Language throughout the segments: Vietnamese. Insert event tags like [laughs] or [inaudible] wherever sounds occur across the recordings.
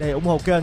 để ủng hộ kênh.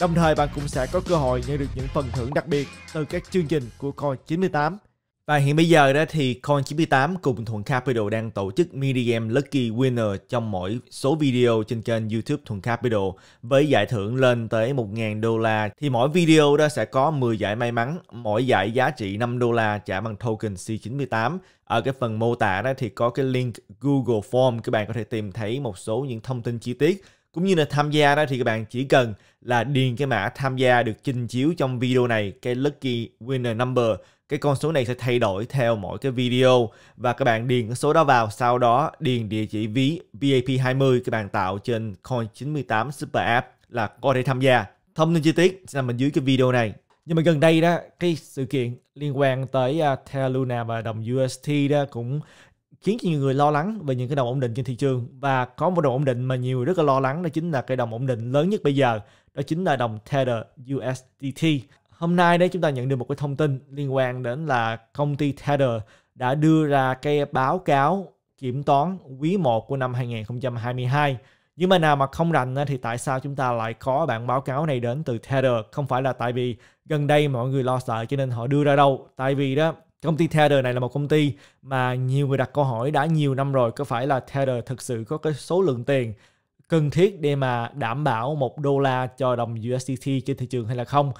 Đồng thời bạn cũng sẽ có cơ hội nhận được những phần thưởng đặc biệt từ các chương trình của Coin 98. Và hiện bây giờ đó thì Coin98 cùng Thuận Capital đang tổ chức mini game Lucky Winner trong mỗi số video trên kênh YouTube Thuận Capital với giải thưởng lên tới 1.000 đô la. Thì mỗi video đó sẽ có 10 giải may mắn, mỗi giải giá trị 5 đô la trả bằng token C98. Ở cái phần mô tả đó thì có cái link Google Form các bạn có thể tìm thấy một số những thông tin chi tiết cũng như là tham gia đó thì các bạn chỉ cần là điền cái mã tham gia được trình chiếu trong video này, cái lucky winner number. Cái con số này sẽ thay đổi theo mỗi cái video và các bạn điền cái số đó vào, sau đó điền địa chỉ ví VIP20 các bạn tạo trên Coin98 Super App là có thể tham gia. Thông tin chi tiết sẽ nằm bên dưới cái video này. Nhưng mà gần đây đó, cái sự kiện liên quan tới uh, à, Terra Luna và đồng UST đó cũng khiến cho nhiều người lo lắng về những cái đồng ổn định trên thị trường và có một đồng ổn định mà nhiều người rất là lo lắng đó chính là cái đồng ổn định lớn nhất bây giờ đó chính là đồng Tether USDT. Hôm nay đấy chúng ta nhận được một cái thông tin liên quan đến là công ty Tether đã đưa ra cái báo cáo kiểm toán quý 1 của năm 2022. Nhưng mà nào mà không rành thì tại sao chúng ta lại có bản báo cáo này đến từ Tether? Không phải là tại vì gần đây mọi người lo sợ cho nên họ đưa ra đâu. Tại vì đó công ty Tether này là một công ty mà nhiều người đặt câu hỏi đã nhiều năm rồi có phải là Tether thực sự có cái số lượng tiền cần thiết để mà đảm bảo một đô la cho đồng USDT trên thị trường hay là không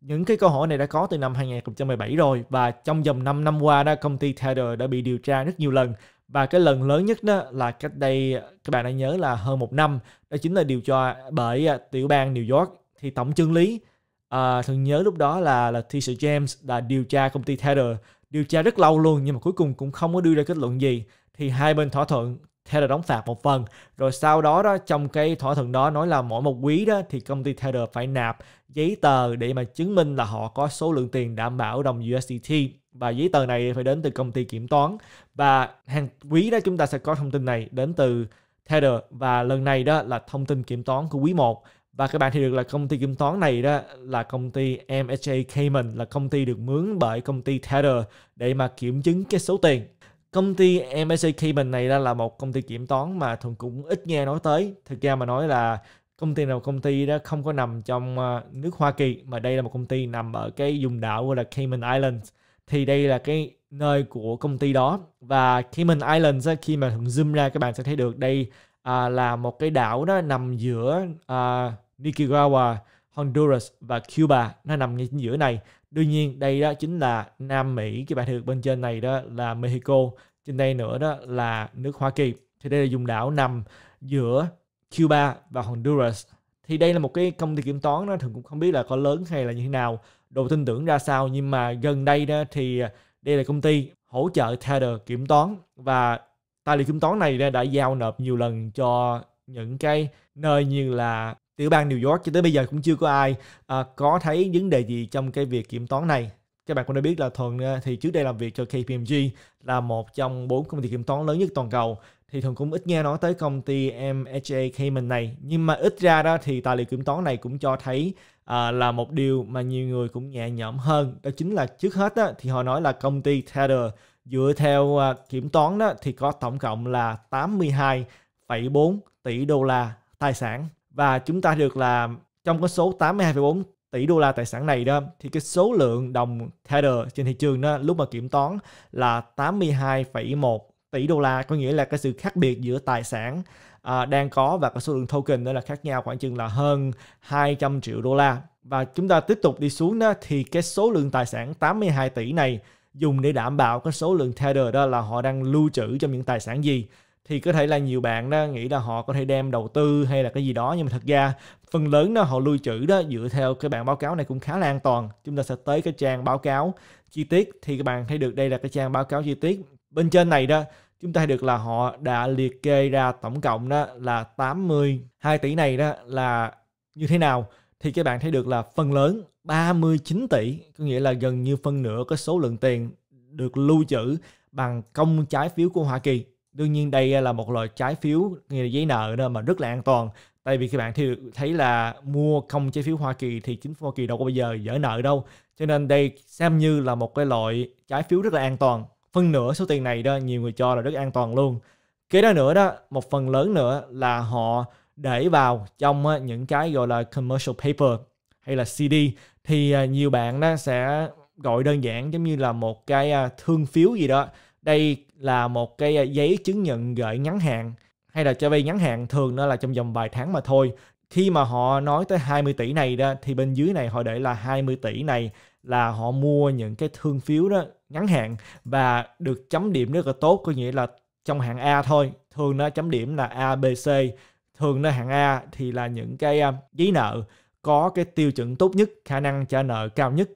những cái câu hỏi này đã có từ năm 2017 rồi và trong vòng 5 năm qua đó công ty Tether đã bị điều tra rất nhiều lần và cái lần lớn nhất đó là cách đây các bạn đã nhớ là hơn một năm đó chính là điều tra bởi à, tiểu bang New York thì tổng chương lý à, thường nhớ lúc đó là là Tisha James đã điều tra công ty Tether điều tra rất lâu luôn nhưng mà cuối cùng cũng không có đưa ra kết luận gì thì hai bên thỏa thuận Tether đóng phạt một phần rồi sau đó đó trong cái thỏa thuận đó nói là mỗi một quý đó thì công ty Tether phải nạp giấy tờ để mà chứng minh là họ có số lượng tiền đảm bảo đồng USDT và giấy tờ này phải đến từ công ty kiểm toán và hàng quý đó chúng ta sẽ có thông tin này đến từ Tether và lần này đó là thông tin kiểm toán của quý 1 và các bạn thì được là công ty kiểm toán này đó là công ty MHA Cayman là công ty được mướn bởi công ty Tether để mà kiểm chứng cái số tiền công ty MHA Cayman này đó là một công ty kiểm toán mà thường cũng ít nghe nói tới thực ra mà nói là công ty nào công ty đó không có nằm trong ờ, nước Hoa Kỳ mà đây là một công ty nằm ở cái vùng đảo gọi là Cayman Islands thì đây là cái nơi của công ty đó và Cayman Islands khi mà thường zoom ra các bạn sẽ thấy được đây à, là một cái đảo nó nằm giữa à, Nicaragua, Honduras và Cuba nó nằm ngay giữa này. Đương nhiên đây đó chính là Nam Mỹ các bạn thấy bên trên này đó là Mexico, trên đây nữa đó là nước Hoa Kỳ. Thì đây là vùng đảo nằm giữa Cuba và Honduras. Thì đây là một cái công ty kiểm toán nó thường cũng không biết là có lớn hay là như thế nào, độ tin tưởng ra sao nhưng mà gần đây đó thì à, đây là công ty hỗ trợ Tether kiểm toán và tài liệu kiểm toán này đã giao nộp nhiều lần cho những cái nơi như là tiểu bang New York cho tới bây giờ cũng chưa có ai à, có thấy vấn đề gì trong cái việc kiểm toán này các bạn cũng đã biết là thuận à, thì trước đây làm việc cho KPMG là một trong bốn công ty kiểm toán lớn nhất toàn cầu thì thường cũng ít nghe nói tới công ty MHA Cayman này nhưng mà ít ra đó thì tài liệu kiểm toán này cũng cho thấy à, là một điều mà nhiều người cũng nhẹ nhõm hơn đó chính là trước hết á, thì họ nói là công ty Tether Dựa theo à, kiểm toán đó thì có tổng cộng là 82,4 tỷ đô la tài sản và chúng ta được là trong cái số 82,4 tỷ đô la tài sản này đó thì cái số lượng đồng Tether trên thị trường đó lúc mà kiểm toán là 82,1 tỷ đô la có nghĩa là cái sự khác biệt giữa tài sản à, đang có và cái số lượng token đó là khác nhau khoảng chừng là hơn 200 triệu đô la và chúng ta tiếp tục đi xuống đó thì cái số lượng tài sản 82 tỷ này dùng để đảm bảo cái số lượng Tether đó là họ đang lưu trữ trong những tài sản gì thì có thể là nhiều bạn đó nghĩ là họ có thể đem đầu tư hay là cái gì đó nhưng mà thật ra phần lớn đó họ lưu trữ đó dựa theo cái bản báo cáo này cũng khá là an toàn chúng ta sẽ tới cái trang báo cáo chi tiết thì các bạn thấy được đây là cái trang báo cáo chi tiết bên trên này đó chúng ta thấy được là họ đã liệt kê ra tổng cộng đó là 82 tỷ này đó là như thế nào thì các bạn thấy được là phần lớn 39 tỷ, có nghĩa là gần như phân nửa cái số lượng tiền được lưu trữ bằng công trái phiếu của Hoa Kỳ. Đương nhiên đây là một loại trái phiếu nghĩa là giấy nợ đó mà rất là an toàn. Tại vì các bạn thì thấy là mua công trái phiếu Hoa Kỳ thì chính phủ Hoa Kỳ đâu có bao giờ dở nợ đâu. Cho nên đây xem như là một cái loại trái phiếu rất là an toàn. Phân nửa số tiền này đó nhiều người cho là rất an toàn luôn. Kế đó nữa đó, một phần lớn nữa là họ để vào trong những cái gọi là commercial paper hay là CD thì à, nhiều bạn đó sẽ gọi đơn giản giống như là một cái à, thương phiếu gì đó. Đây là một cái à, giấy chứng nhận gửi ngắn hạn hay là cho vay ngắn hạn thường nó là trong vòng vài tháng mà thôi. Khi mà họ nói tới 20 tỷ này đó thì bên dưới này họ để là 20 tỷ này là họ mua những cái thương phiếu đó ngắn hạn và được chấm điểm rất là tốt có nghĩa là trong hạng A thôi thường nó chấm điểm là A, B, C thường nơi hạng A thì là những cái à, giấy nợ có cái tiêu chuẩn tốt nhất, khả năng trả nợ cao nhất.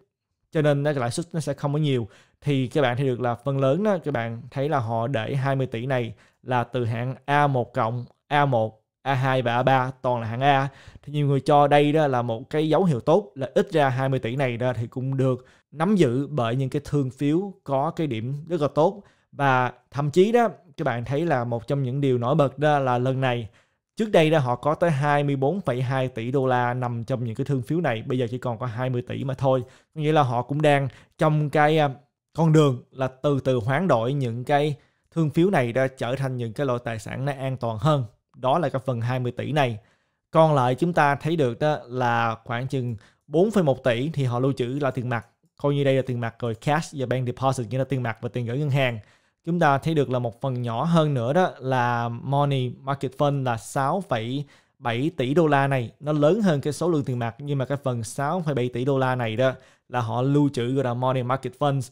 Cho nên lãi suất nó sẽ không có nhiều. Thì các bạn thấy được là phần lớn đó, các bạn thấy là họ để 20 tỷ này là từ hạng A1 cộng, A1, A2 và A3 toàn là hạng A. Thì nhiều người cho đây đó là một cái dấu hiệu tốt là ít ra 20 tỷ này đó thì cũng được nắm giữ bởi những cái thương phiếu có cái điểm rất là tốt. Và thậm chí đó các bạn thấy là một trong những điều nổi bật đó là lần này Trước đây đó họ có tới 24,2 tỷ đô la nằm trong những cái thương phiếu này, bây giờ chỉ còn có 20 tỷ mà thôi. Có nghĩa là họ cũng đang trong cái à, con đường là từ từ hoán đổi những cái thương phiếu này ra trở thành những cái loại tài sản nó an toàn hơn. Đó là cái phần 20 tỷ này. Còn lại chúng ta thấy được đó là khoảng chừng 4,1 tỷ thì họ lưu trữ là tiền mặt. Coi như đây là tiền mặt rồi cash và bank deposit nghĩa là tiền mặt và tiền gửi ngân hàng chúng ta thấy được là một phần nhỏ hơn nữa đó là Money Market Fund là 6,7 tỷ đô la này nó lớn hơn cái số lượng tiền mặt nhưng mà cái phần 6,7 tỷ đô la này đó là họ lưu trữ gọi là Money Market Funds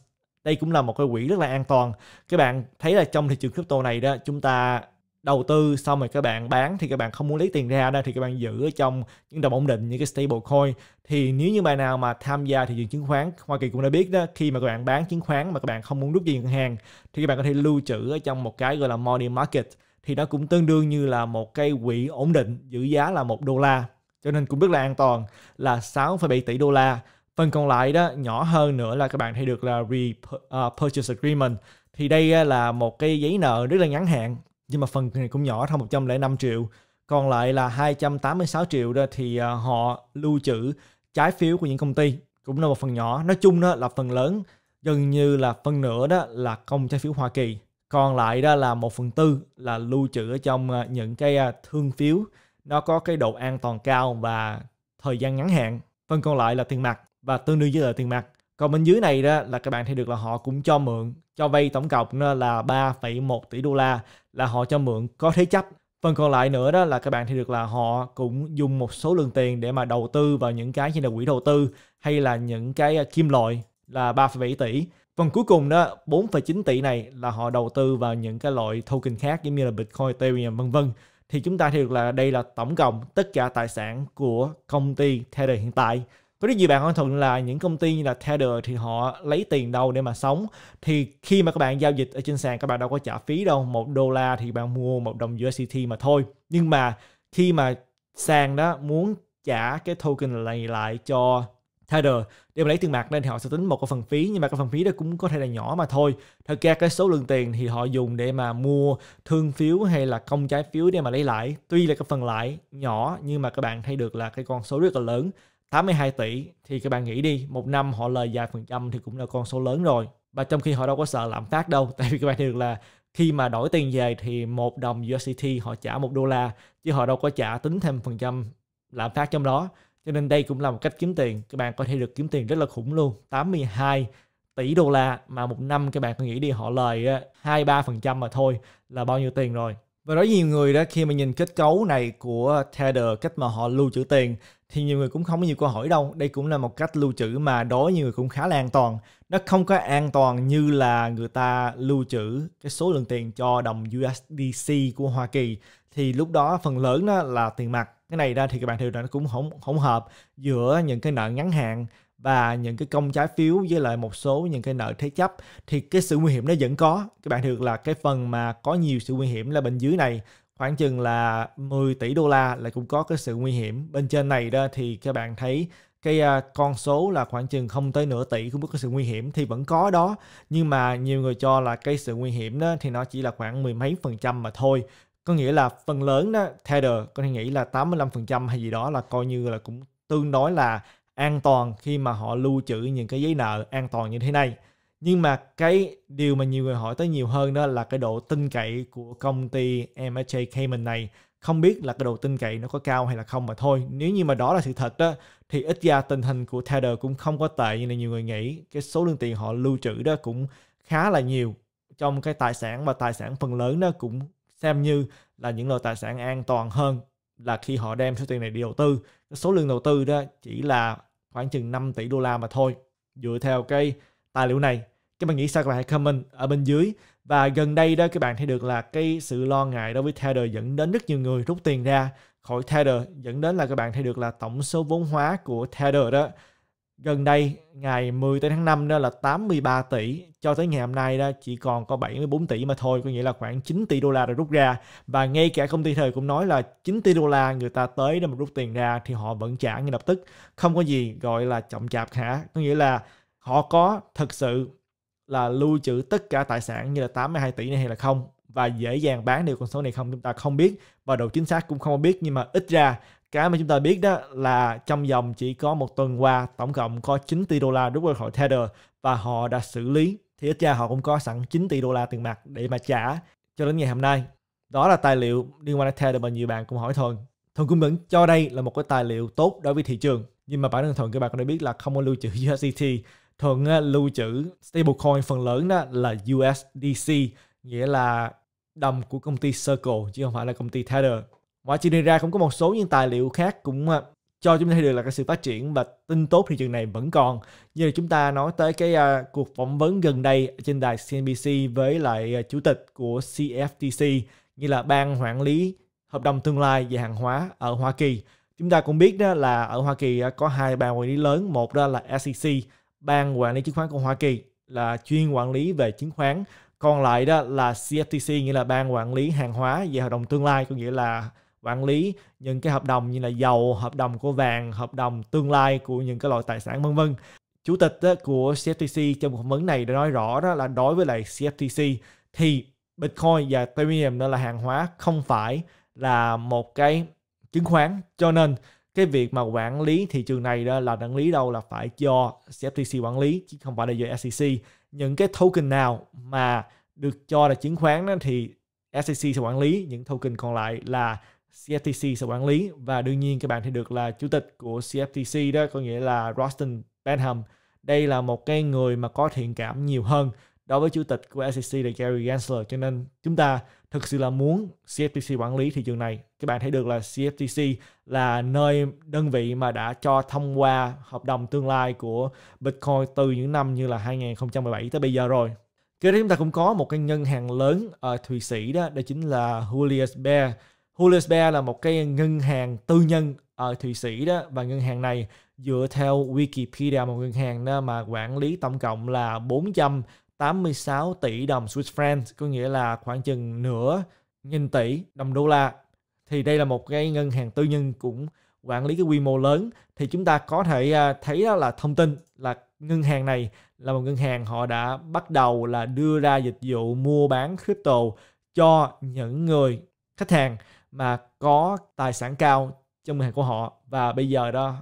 đây cũng là một cái quỹ rất là an toàn các bạn thấy là trong thị trường crypto này đó chúng ta đầu tư xong rồi các bạn bán thì các bạn không muốn lấy tiền ra đâu thì các bạn giữ ở trong những đồng ổn định như cái stable coin thì nếu như bạn nào mà tham gia thị trường chứng khoán Hoa Kỳ cũng đã biết đó khi mà các bạn bán chứng khoán mà các bạn không muốn rút tiền ngân hàng thì các bạn có thể lưu trữ ở trong một cái gọi là money market thì nó cũng tương đương như là một cái quỹ ổn định giữ giá là một đô la cho nên cũng rất là an toàn là 6,7 tỷ đô la phần còn lại đó nhỏ hơn nữa là các bạn thấy được là repurchase ờ, agreement thì đây là một cái giấy nợ rất là ngắn hạn nhưng mà phần này cũng nhỏ thôi 105 triệu còn lại là 286 triệu đó thì à, họ lưu trữ trái phiếu của những công ty cũng là một phần nhỏ nói chung đó là phần lớn gần như là phần nửa đó là công trái phiếu Hoa Kỳ còn lại đó là một phần tư là lưu trữ ở trong à, những cái à, thương phiếu nó có cái độ an toàn cao và thời gian ngắn hạn phần còn lại là tiền mặt và tương đương với là tiền mặt còn bên dưới này đó là các bạn thấy được là họ cũng cho mượn, cho vay tổng cộng là 3,1 tỷ đô la là họ cho mượn có thế chấp. Phần còn lại nữa đó là các bạn thấy được là họ cũng dùng một số lượng tiền để mà đầu tư vào những cái như là quỹ đầu tư hay là những cái à, kim loại là 3,7 tỷ. Phần cuối cùng đó 4,9 tỷ này là họ đầu tư vào những cái loại token khác giống như là Bitcoin, Ethereum vân vân. Thì chúng ta thấy được là đây là tổng cộng tất cả tài sản của công ty Tether hiện tại. Với rất nhiều bạn hỏi thuận là những công ty như là Tether thì họ lấy tiền đâu để mà sống. Thì khi mà các bạn giao dịch ở trên sàn các bạn đâu có trả phí đâu. Một đô la thì bạn mua một đồng USDT mà thôi. Nhưng mà khi mà sàn đó muốn trả cái token này lại cho Tether để mà lấy tiền mặt nên thì họ sẽ tính một cái phần phí nhưng mà cái phần phí đó cũng có thể là nhỏ mà thôi thật ra cái số lượng tiền thì họ dùng để mà mua thương phiếu hay là công trái phiếu để mà lấy lại tuy là cái phần lãi nhỏ nhưng mà các bạn thấy được là cái con số rất là lớn 82 tỷ thì các bạn nghĩ đi một năm họ lời vài phần trăm thì cũng là con số lớn rồi và trong khi họ đâu có sợ lạm phát đâu [laughs] tại vì các bạn được là khi mà đổi tiền về thì một đồng USDT họ trả một đô la chứ họ đâu có trả tính thêm phần trăm lạm phát trong đó cho nên đây cũng là một cách kiếm tiền các bạn có thể được kiếm tiền rất là khủng luôn 82 tỷ đô la mà một năm các bạn có nghĩ đi họ lời 2-3% ờ, mà thôi là bao nhiêu tiền rồi và đối nhiều người đó khi mà nhìn kết cấu này của Tether, cách mà họ lưu trữ tiền thì nhiều người cũng không có nhiều câu hỏi đâu. Đây cũng là một cách lưu trữ mà đối với nhiều người cũng khá là an toàn. Nó không có an toàn như là người ta lưu trữ cái số lượng tiền cho đồng USDC của Hoa Kỳ thì lúc đó phần lớn đó là tiền mặt. Cái này ra thì các bạn thấy là nó cũng không không hợp giữa những cái nợ ngắn hạn và những cái công trái phiếu với lại một số những cái nợ thế chấp thì cái sự nguy hiểm nó vẫn có các bạn được là cái phần mà có nhiều sự nguy hiểm là bên dưới này khoảng chừng là 10 tỷ đô la là cũng có cái sự nguy hiểm bên trên này đó thì các bạn thấy cái à, con số là khoảng chừng không tới nửa tỷ cũng có cái sự nguy hiểm thì vẫn có đó nhưng mà nhiều người cho là cái sự nguy hiểm đó thì nó chỉ là khoảng mười mấy phần trăm mà thôi có nghĩa là phần lớn đó theo có thể nghĩ là 85% hay gì đó là coi như là cũng tương đối là an toàn khi mà họ lưu trữ những cái giấy nợ an toàn như thế này nhưng mà cái điều mà nhiều người hỏi tới nhiều hơn đó là cái độ tin cậy của công ty MHA Cayman này không biết là cái độ tin cậy nó có cao hay là không mà thôi nếu như mà đó là sự thật đó thì ít ra tình hình của Tether cũng không có tệ như là nhiều người nghĩ cái số lượng tiền họ lưu trữ đó cũng khá là nhiều trong cái tài sản và tài sản phần lớn đó cũng xem như là những loại tài sản an toàn hơn là khi họ đem số tiền này đi đầu tư số lượng đầu tư đó chỉ là khoảng chừng 5 tỷ đô la mà thôi. Dựa theo cái tài liệu này, các bạn nghĩ sao các bạn hãy comment ở bên dưới. Và gần đây đó các bạn thấy được là cái sự lo ngại đối với Tether dẫn đến rất nhiều người rút tiền ra khỏi Tether dẫn đến là các bạn thấy được là tổng số vốn hóa của Tether đó gần đây ngày 10 tới tháng 5 đó là 83 tỷ cho tới ngày hôm nay đó chỉ còn có 74 tỷ mà thôi có nghĩa là khoảng 9 tỷ đô la rồi rút ra và ngay cả công ty thời cũng nói là 9 tỷ đô la người ta tới để mà rút tiền ra thì họ vẫn trả ngay lập tức không có gì gọi là chậm chạp hả có nghĩa là họ có thực sự là lưu trữ tất cả tài sản như là 82 tỷ này hay là không và dễ dàng bán được con số này không chúng ta không biết và độ chính xác cũng không biết nhưng mà ít ra cái mà chúng ta biết đó là trong vòng chỉ có một tuần qua tổng cộng có 9 tỷ đô la rút ra khỏi Tether và họ đã xử lý thì ít ra họ cũng có sẵn 9 tỷ đô la tiền mặt để mà trả cho đến ngày hôm nay. Đó là tài liệu liên quan đến Tether mà nhiều bạn cũng hỏi Thuần. Thuần cũng vẫn cho đây là một cái tài liệu tốt đối với thị trường. Nhưng mà bản thân Thuần các bạn cũng đã biết là không có lưu trữ USDT. [laughs] Thuần lưu trữ stablecoin phần lớn đó là USDC, nghĩa là đồng của công ty Circle chứ không phải là công ty Tether ngoài chuyện này ra cũng có một số những tài liệu khác cũng ờ, cho chúng ta thấy được là cái sự phát triển và tin tốt thị trường này vẫn còn. Như là chúng ta nói tới cái uh, cuộc phỏng vấn gần đây trên đài CNBC với lại uh, chủ tịch của CFTC như là ban quản lý hợp đồng tương lai về hàng hóa ở Hoa Kỳ. Chúng ta cũng biết đó là ở Hoa Kỳ có hai ban quản lý lớn, một đó là SEC, ban quản lý chứng khoán của Hoa Kỳ là chuyên quản lý về chứng khoán, còn lại đó là CFTC nghĩa là ban quản lý hàng hóa về hợp đồng tương lai, có nghĩa là quản lý những cái hợp đồng như là dầu, hợp đồng của vàng, hợp đồng tương lai của những cái loại tài sản vân vân. Chủ tịch của CFTC trong một phỏng vấn này đã nói rõ đó là đối với lại CFTC thì Bitcoin và Ethereum đó là hàng hóa không phải là một cái chứng khoán cho nên cái việc mà quản lý thị trường này đó là quản lý đâu là phải do CFTC quản lý chứ không phải là do SEC những cái token nào mà được cho là chứng khoán đó, thì SEC sẽ quản lý những token còn lại là CFTC sẽ quản lý và đương nhiên các bạn thì được là chủ tịch của CFTC đó có nghĩa là Rostin Benham đây là một cái người mà có thiện cảm nhiều hơn đối với chủ tịch của SEC là Gary Gensler cho nên chúng ta thực sự là muốn CFTC quản lý thị trường này các bạn thấy được là CFTC là nơi đơn vị mà đã cho thông qua hợp đồng tương lai của Bitcoin từ những năm như là 2017 tới bây giờ rồi kế tiếp chúng ta cũng có một cái ngân hàng lớn ở Thụy Sĩ đó đó chính là Julius Baer Julius Baer là một cái ngân hàng tư nhân ở Thụy Sĩ đó và ngân hàng này dựa theo Wikipedia một ngân hàng đó mà quản lý tổng cộng là 486 tỷ đồng Swiss franc có nghĩa là khoảng chừng nửa nghìn tỷ đồng đô la thì đây là một cái ngân hàng tư nhân cũng quản lý cái quy mô lớn thì chúng ta có thể à, thấy đó là thông tin là ngân hàng này là một ngân hàng họ đã bắt đầu là đưa ra dịch vụ mua bán crypto cho những người khách hàng mà có tài sản cao trong ngân hàng của họ và bây giờ đó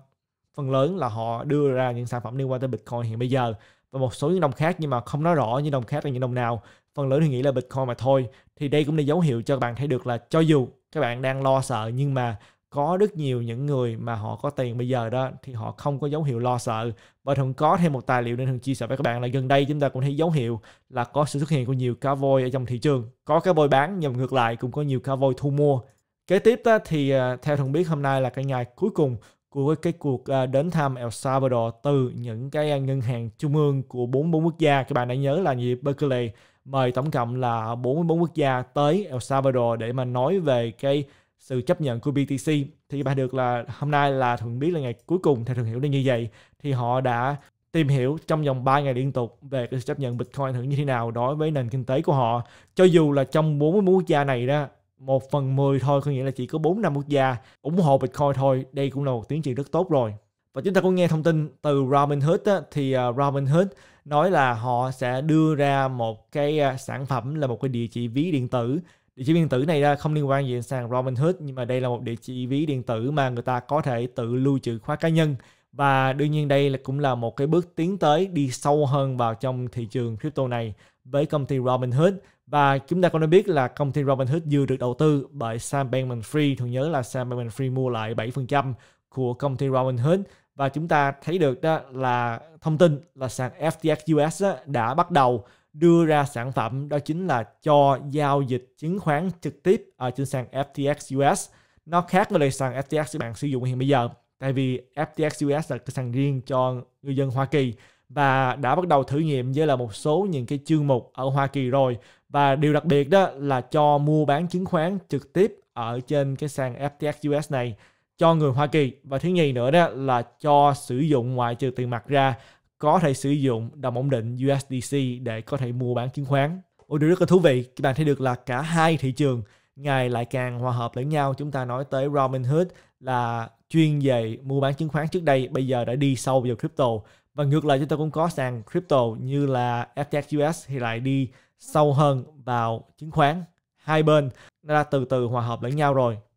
phần lớn là họ đưa ra những sản phẩm liên quan tới Bitcoin hiện bây giờ và một số những đồng khác nhưng mà không nói rõ những đồng khác là những đồng nào phần lớn thì nghĩ là Bitcoin mà thôi thì đây cũng là dấu hiệu cho các bạn thấy được là cho dù các bạn đang lo sợ nhưng mà có rất nhiều những người mà họ có tiền bây giờ đó thì họ không có dấu hiệu lo sợ và thường có thêm một tài liệu nên thường chia sẻ với các bạn là gần đây chúng ta cũng thấy dấu hiệu là có sự xuất hiện của nhiều cá voi ở trong thị trường có cá voi bán nhưng ngược lại cũng có nhiều cá voi thu mua Kế tiếp đó thì à, theo Thuận biết hôm nay là cái ngày cuối cùng của cái cuộc à, đến thăm El Salvador từ những cái ngân hàng trung ương của 44 quốc gia. Các bạn đã nhớ là gì Berkeley mời tổng cộng là 44 quốc gia tới El Salvador để mà nói về cái sự chấp nhận của BTC thì bạn được là hôm nay là thường biết là ngày cuối cùng theo thường hiểu là như vậy thì họ đã tìm hiểu trong vòng 3 ngày liên tục về cái sự chấp nhận Bitcoin hưởng như thế nào đối với nền kinh tế của họ cho dù là trong 44 quốc gia này đó 1 phần 10 thôi có nghĩa là chỉ có 4 năm quốc gia ủng hộ Bitcoin thôi. Đây cũng là một tiến triển rất tốt rồi. Và chúng ta cũng nghe thông tin từ Robinhood á, thì à, Robinhood nói là họ sẽ đưa ra một cái à, sản phẩm là một cái địa chỉ ví điện tử. Địa chỉ ví điện tử này không liên quan gì đến sàn Robinhood nhưng mà đây là một địa chỉ ví điện tử mà người ta có thể tự lưu trữ khóa cá nhân và đương nhiên đây là cũng là một cái bước tiến tới đi sâu hơn vào trong thị trường crypto này với công ty Robinhood và chúng ta cũng đã biết là công ty Robinhood vừa được đầu tư bởi Sam Bankman-Fried, thường nhớ là Sam Bankman-Fried mua lại 7% của công ty Robinhood và chúng ta thấy được đó là thông tin là sàn FTX US đã bắt đầu đưa ra sản phẩm đó chính là cho giao dịch chứng khoán trực tiếp ở trên sàn FTX US. Nó khác với lại sàn FTX các bạn sử dụng hiện bây giờ. Tại vì FTX US là cái sàn riêng cho người dân Hoa Kỳ và đã bắt đầu thử nghiệm với là một số những cái chương mục ở Hoa Kỳ rồi và điều đặc biệt đó là cho mua bán chứng khoán trực tiếp ở trên cái sàn FTX US này cho người Hoa Kỳ và thứ nhì nữa đó là cho sử dụng ngoại trừ tiền mặt ra có thể sử dụng đồng ổn định USDC để có thể mua bán chứng khoán. Một điều rất là thú vị, các bạn thấy được là cả hai thị trường ngày lại càng hòa hợp lẫn nhau. Chúng ta nói tới Robinhood là chuyên về mua bán chứng khoán trước đây, bây giờ đã đi sâu vào crypto và ngược lại chúng ta cũng có sàn crypto như là FTX US thì lại đi sâu hơn vào chứng khoán hai bên đã từ từ hòa hợp lẫn nhau rồi